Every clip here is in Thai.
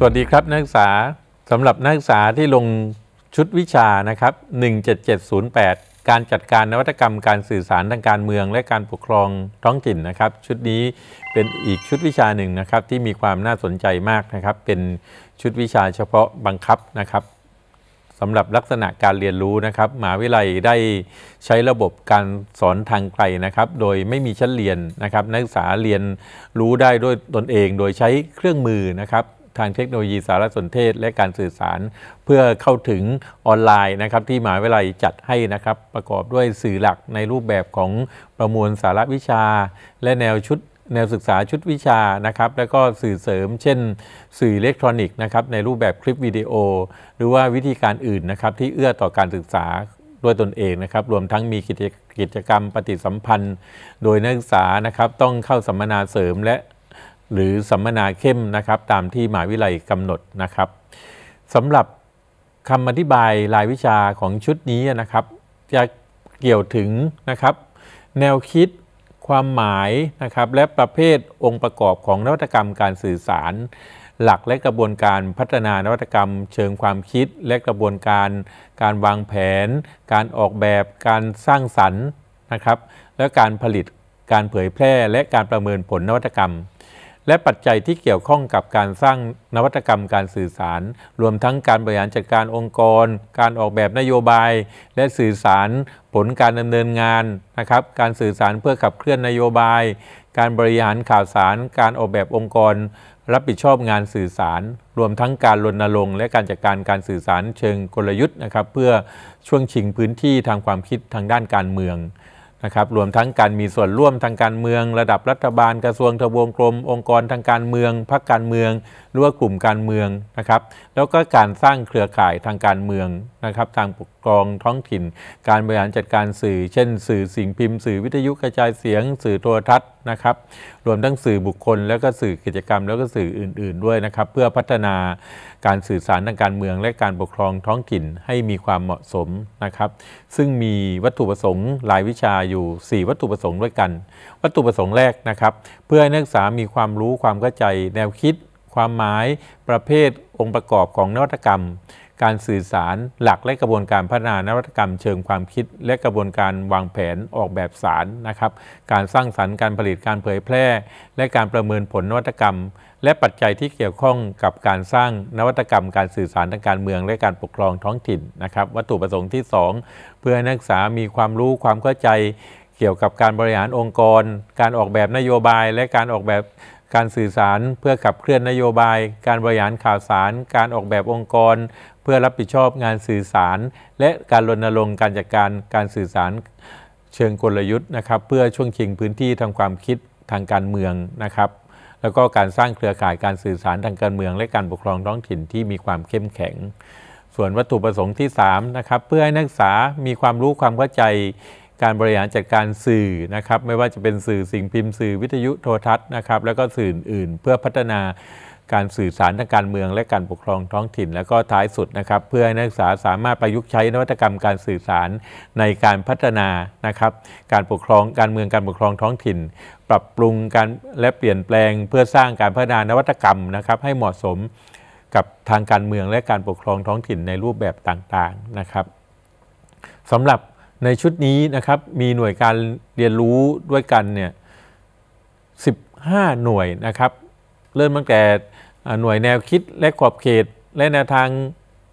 สวัสดีครับนักศึกษาสำหรับนักศึกษาที่ลงชุดวิชานะครับ 17708 การจัดการนวัตกรรมการสื่อสารทางการเมือง และการปกครองท้องถิ่นนะครับ ชุดนี้เป็นอีกชุดวิชาหนึ่งนะครับ ที่มีความน่าสนใจมากนะครับ เป็นชุดวิชาเฉพาะบังคับนะครับสำหรับลักษณะการเรียนรู้นะครับมหาวิทยาลัยได้ใช้ระบบการสอนทางไกลนะครับ โดยไม่มีชั้นเรียนนะครับ นักศึกษาเรียนรู้ได้ด้วยตนเองโดยใช้เครื่องมือนะครับทางเทคโนโลยีสารสนเทศและการสื่อสารเพื่อเข้าถึงออนไลน์นะครับที่หมหาวิทยาลัยจัดให้นะครับประกอบด้วยสื่อหลักในรูปแบบของประมวลสารวิชา และแนวชุดแนวศึกษาชุดวิชานะครับแล้วก็สื่อเสริมเช่น สื่ออิเล็กทรอนิกส์นะครับในรูปแบบคลิปวิดีโอ หรือว่าวิธีการอื่นนะครับที่เอื้อต่อการศึกษา ด้วยตนเองนะครับรวมทั้งมีกิจกรรมปฏิสัมพันธ์ โดยนักศึกษานะครับต้องเข้าสัมมนาเสริมและหรือสัมมนาเข้มนะครับตามที่หมหาวิทยาลัยกำหนดนะครับสำหรับคำอธิบายรายวิชาของชุดนี้นะครับ จะเกี่ยวถึงนะครับแนวคิด ความหมายนะครับและประเภทองค์ประกอบของนวัตกรรมการสื่อสาร หลักและกระบวนการพัฒนานวัตกรรม เชิงความคิด และกระบวนการการวางแผน การออกแบบ การสร้างสรรค์นะครับและการผลิตการเผยแพร่ และการประเมินผลนวัตกรรมและปัจจัยที่เกี่ยวข้องกับการสร้างนวัตกรรมการสื่อสาร รวมทั้งการบริหารจัดการองค์กร การออกแบบนโยบาย และสื่อสารผลการดำเนินงานนะครับการสื่อสารเพื่อขับเคลื่อนนโยบาย การบริหารข่าวสาร การออกแบบองค์กร รับผิดชอบงานสื่อสาร รวมทั้งการรณรงค์และการจัดการการสื่อสารเชิงกลยุทธ์นะครับ เพื่อช่วงชิงพื้นที่ทางความคิดทางด้านการเมืองนะครับรวมทั้งการมีส่วนร่วมทางการเมือง ระดับรัฐบาลกระทรวงทบวงกรมองค์กรทางการเมืองพรรคการเมืองหรือว่ากลุ่มการเมืองนะครับแล้วก็การสร้างเครือข่ายทางการเมืองนะครับทางปกครองท้องถิ่น การบริหารจัดการสื่อ เช่น สื่อสิ่งพิมพ์สื่อวิทยุกระจายเสียง สื่อโทรทัศน์นะครับ รวมทั้งสื่อบุคคล แล้วก็สื่อกิจกรรมแล้วก็สื่ออื่นๆด้วยนะครับเพื่อพัฒนาการสื่อสารทางการเมือง และการปกครองท้องถิ่นให้มีความเหมาะสมนะครับซึ่งมีวัตถุประสงค์ หลายวิชาอยู่ 4 วัตถุประสงค์ด้วยกัน วัตถุประสงค์แรกนะครับ เพื่อให้นักศึกษามีความรู้ความเข้าใจ แนวคิด ความหมาย ประเภทองค์ประกอบของนวัตกรรมการสื่อสารหลักและกระบวนการพัฒนานวัตกรรมเชิงความคิด และกระบวนการวางแผนออกแบบสารนะครับการสร้างสรรค์ การผลิตการเผยแพร่และการประเมินผลนวัตกรรม และปัจจัยที่เกี่ยวข้องกับการสร้างนวัตกรรม การสื่อสารทางการเมืองและการปกครองท้องถิ่นนะครับวัตถุประสงค์ที่ 2 เพื่อให้นักศึกษามีความรู้ความเข้าใจ เกี่ยวกับการบริหารองค์กร การออกแบบนโยบายและการออกแบบการสื่อสารเพื่อขับเคลื่อนนโยบาย การบริหารข่าวสาร การออกแบบองค์กรพื่อรับผิดชอบงานสื่อสาร และการรณรงค์การจัดการการสื่อสารเชิงกลยุทธ์นะครับ เพื่อช่วงชิงพื้นที่ทางความคิดทางการเมืองนะครับแล้วก็การสร้างเครือข่ายการสื่อสารทางการเมือง และการปกครองท้องถิ่นที่มีความเข้มแข็ง ส่วนวัตถุประสงค์ที่3นะครับเพื่อให้นักศึกษามีความรู้ความเข้าใจ การบริหารจัดการสื่อนะครับไม่ว่าจะเป็นสื่อสิ่งพิมพ์สื่อวิทยุโทรทัศน์นะครับแล้วก็สื่ออื่นเพื่อพัฒนาการสื่อสารทางการเมืองและการปกครองท้องถิ่น แล้วก็ท้ายสุดนะครับ เพื่อให้นักศึกษาสามารถประยุกต์ใช้นวัตกรรมการสื่อสารในการพัฒนานะครับ การปกครองการเมืองการปกครองท้องถิ่น ปรับปรุงการและเปลี่ยนแปลงเพื่อสร้างการพัฒนานวัตกรรมนะครับ ให้เหมาะสมกับทางการเมืองและการปกครองท้องถิ่นในรูปแบบต่างๆนะครับสำหรับในชุดนี้นะครับ มีหน่วยการเรียนรู้ด้วยกันเนี่ย15 หน่วยนะครับเริ่มตั้งแต่หน่วยแนวคิดและขอบเขตและแนวทาง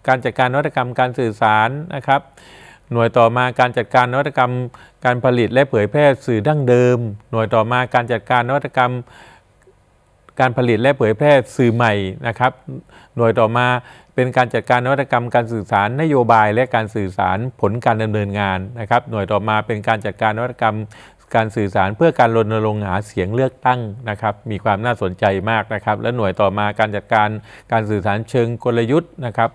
การจัดการนวัตกรรมการสื่อสารนะครับ หน่วยต่อมาการจัดการนวัตกรรมการผลิตและเผยแพร่สื่อดั้งเดิม หน่วยต่อมาการจัดการนวัตกรรม การผลิตและเผยแพร่สื่อใหม่นะครับ หน่วยต่อมาเป็นการจัดการนวัตกรรมการสื่อสารนโยบายและการสื่อสารผลการดำเนินงานนะครับ หน่วยต่อมาเป็นการจัดการนวัตกรรมการสื่อสารเพื่อการรณรงค์หาเสียงเลือกตั้งนะครับ มีความน่าสนใจมากนะครับ และหน่วยต่อมาการจัดการการสื่อสารเชิงกลยุทธ์นะครับ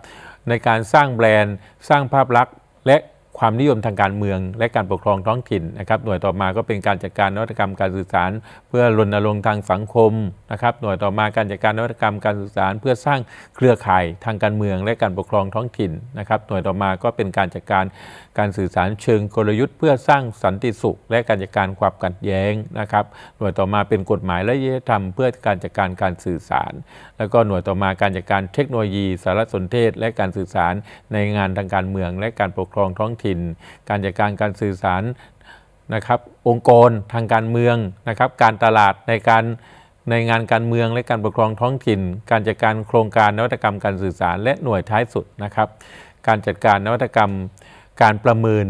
ในการสร้างแบรนด์สร้างภาพลักษณ์และความนิยมทางการเมืองและการปกครองท้องถิ่นนะครับ หน่วยต่อมาก็เป็นการจัดการนวัตกรรมการสื่อสาร เพื่อรณรงค์ทางสังคมนะครับ หน่วยต่อมาการจัดการนวัตกรรมการสื่อสารเพื่อสร้างเครือข่ายทางการเมืองและการปกครองท้องถิ่นนะครับ หน่วยต่อมาก็เป็นการจัดการการสื่อสารเชิงกลยุทธ์เพื่อสร้างสันติสุข และการจัดการความขัดแย้งนะครับ หน่วยต่อมาเป็นกฎหมายและยุิธธรรมเพื่อการจัดการการสื่อสาร แล้วก็หน่วยต่อมาการจัดการเทคโนโลยีสารสนเทศ และการสื่อสารในงานทางการเมือง และการปกครองท้องถิ่นการจัดการการสื่อสารนะครับองค์กรทางการเมือง นะครับ การตลาดในการในงานการเมืองและการปกครองท้องถิ่น การจัดการโครงการนวัตกรรมการสื่อสารและหน่วยท้ายสุดนะครับ การจัดการนวัตกรรมการประเมิน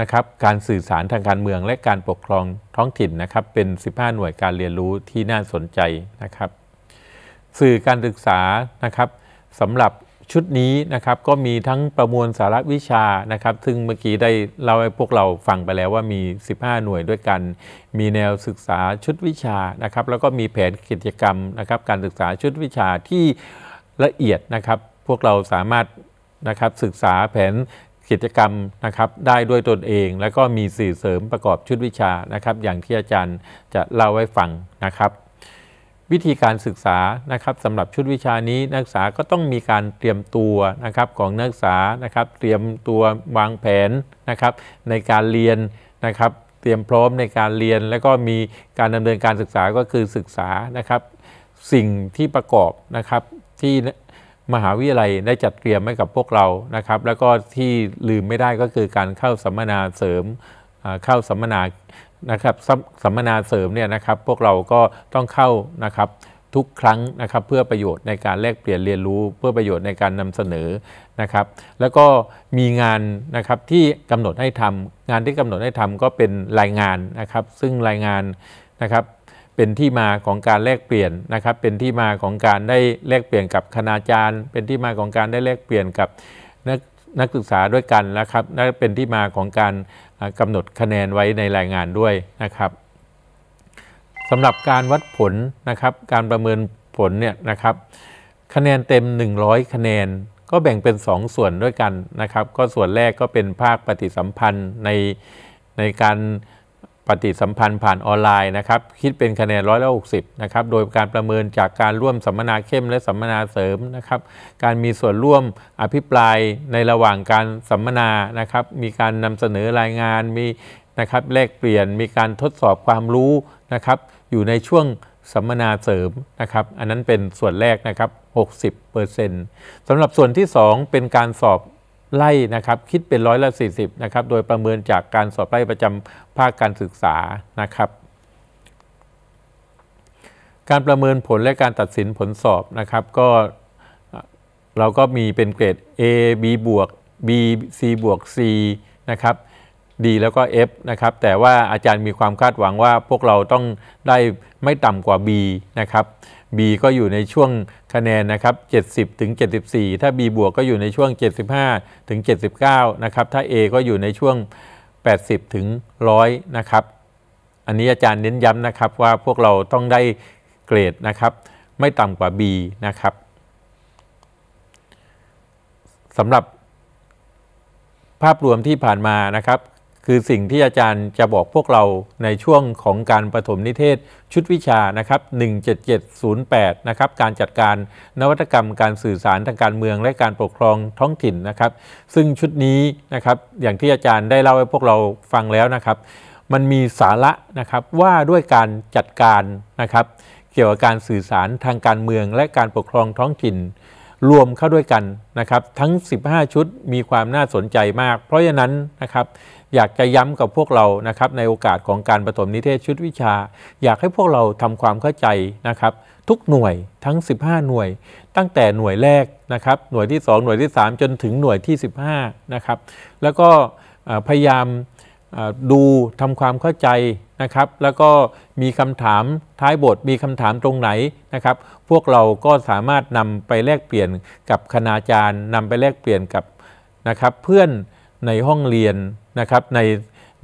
นะครับการสื่อสารทางการเมืองและการปกครองท้องถิ่นนะครับเป็น 15 หน่วยการเรียนรู้ที่น่าสนใจนะครับ สื่อการศึกษานะครับสำหรับชุดนี้นะครับก็มีทั้งประมวลสาระวิชานะครับ ซึ่งเมื่อกี้ได้เราให้พวกเราฟังไปแล้วว่ามี 15 หน่วยด้วยกัน มีแนวศึกษาชุดวิชานะครับ แล้วก็มีแผนกิจกรรมนะครับการศึกษาชุดวิชาที่ละเอียดนะครับ พวกเราสามารถนะครับศึกษาแผนกิจกรรมนะครับได้ด้วยตนเอง แล้วก็มีสื่อเสริมประกอบชุดวิชานะครับ อย่างที่อาจารย์จะเล่าให้ฟังนะครับวิธีการศึกษานะครับสำหรับชุดวิชานี้นักศึกษาก็ต้องมีการเตรียมตัวนะครับของนักศึกษานะครับเตรียมตัววางแผนนะครับในการเรียนนะครับ เตรียมพร้อมในการเรียน แล้วก็มีการดำเนินการศึกษาก็คือศึกษานะครับสิ่งที่ประกอบนะครับที่มหาวิทยาลัยได้จัดเตรียมให้กับพวกเรานะครับ แล้วก็ที่ลืมไม่ได้ก็คือการเข้าสัมมนาเสริมเข้าสัมมนานะครับสัมมนาเสริมเนี่ยนะครับพวกเราก็ต้องเข้านะครับทุกครั้งนะครับเพื่อประโยชน์ในการแลกเปลี่ยนเรียนรู้เพื่อประโยชน์ในการนำเสนอนะครับแล้วก็มีงานนะครับที่กำหนดให้ทำงานที่กำหนดให้ทำก็เป็นรายงานนะครับ ซึ่งรายงานนะครับเป็นที่มาของการแลกเปลี่ยนนะครับเป็นที่มาของการได้แลกเปลี่ยนกับคณาจารย์ เป็นที่มาของการได้แลกเปลี่ยนกับนักนักศึกษาด้วยกันนะครับนั่นเป็นที่มาของการกำหนดคะแนนไว้ในรายงานด้วยนะครับสำหรับการวัดผลนะครับการประเมินผลเนี่ยนะครับ คะแนนเต็ม 100 คะแนนก็แบ่งเป็น 2 ส่วนด้วยกันนะครับ ก็ส่วนแรกก็เป็นภาคปฏิสัมพันธ์ในในการปฏิสัมพันธ์ผ่านออนไลน์นะครับคิดเป็นคะแนนร้อยละหกสิบนะครับ โดยการประเมินจากการร่วมสัมมนาเข้มและสัมมนาเสริมนะครับการมีส่วนร่วมอภิปรายในระหว่างการสัมมนานะครับมีการนำเสนอรายงานมีนะครับแลกเปลี่ยนมีการทดสอบความรู้นะครับอยู่ในช่วงสัมมนาเสริมนะครับ อันนั้นเป็นส่วนแรกนะครับ60%สำหรับส่วนที่ 2 เป็นการสอบไร่นะครับคิดเป็นร้อยละ40นะครับโดยประเมินจากการสอบไร่ประจำภาคการศึกษานะครับ การประเมินผลและการตัดสินผลสอบนะครับก็เราก็มีเป็นเกรด A B บวก B C บวก C นะครับ D แล้วก็ F นะครับแต่ว่าอาจารย์มีความคาดหวังว่าพวกเราต้องได้ไม่ต่ำกว่า B นะครับ B ก็อยู่ในช่วงคะแนนนะครับ 70 ถึง 74 ถ้า B บวกก็อยู่ในช่วง 75 ถึง 79นะครับถ้า A ก็อยู่ในช่วง 80 ถึง 100 นะครับ อันนี้อาจารย์เน้นย้ำนะครับว่าพวกเราต้องได้เกรดนะครับ ไม่ต่ำกว่า B นะครับสำหรับภาพรวมที่ผ่านมานะครับคือสิ่งที่อาจารย์จะบอกพวกเราในช่วงของการประถมนิเทศชุดวิชา นะครับ 17708 นะครับ การจัดการนวัตกรรม การสื่อสารทางการเมืองและการปกครองท้องถิ่นนะครับ ซึ่งชุดนี้ นะครับอย่างที่อาจารย์ได้เล่าให้พวกเราฟังแล้วนะครับ มันมีสาระนะครับว่าด้วยการจัดการนะครับ เกี่ยวกับการสื่อสารทางการเมืองและการปกครองท้องถิ่นรวมเข้าด้วยกัน นะครับ ทั้ง 15 ชุดมีความน่าสนใจมาก เพราะฉะนั้น นะครับอยากจะย้ำกับพวกเรานะครับในโอกาสของการประถมนิเทศชุดวิชา อยากให้พวกเราทำความเข้าใจ นะครับ ทุกหน่วยทั้ง 15 หน่วย ตั้งแต่หน่วยแรกนะครับ หน่วยที่ 2 หน่วยที่ 3 จนถึงหน่วยที่ 15 นะครับ แล้วก็พยายามดูทำความเข้าใจนะครับ แล้วก็มีคำถามท้ายบทมีคำถามตรงไหนนะครับ พวกเราก็สามารถนำไปแลกเปลี่ยนกับคณาจารย์นำไปแลกเปลี่ยนกับนะครับ เพื่อนในห้องเรียนนะครับใน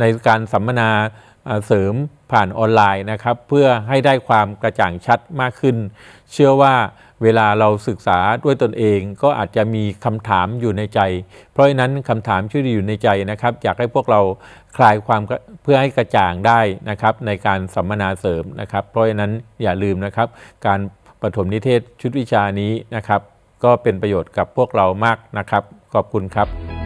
ในการสัมมนาเสริมผ่านออนไลน์นะครับ เพื่อให้ได้ความกระจ่างชัดมากขึ้น เชื่อว่าเวลาเราศึกษาด้วยตนเองก็อาจจะมีคำถามอยู่ในใจ เพราะฉะนั้นคำถามที่อยู่ในใจนะครับอยากให้พวกเราคลายความเพื่อให้กระจ่างได้นะครับ ในการสัมมนาเสริมนะครับ เพราะฉะนั้นอย่าลืมนะครับ การปฐมนิเทศชุดวิชานี้นะครับ ก็เป็นประโยชน์กับพวกเรามากนะครับขอบคุณครับ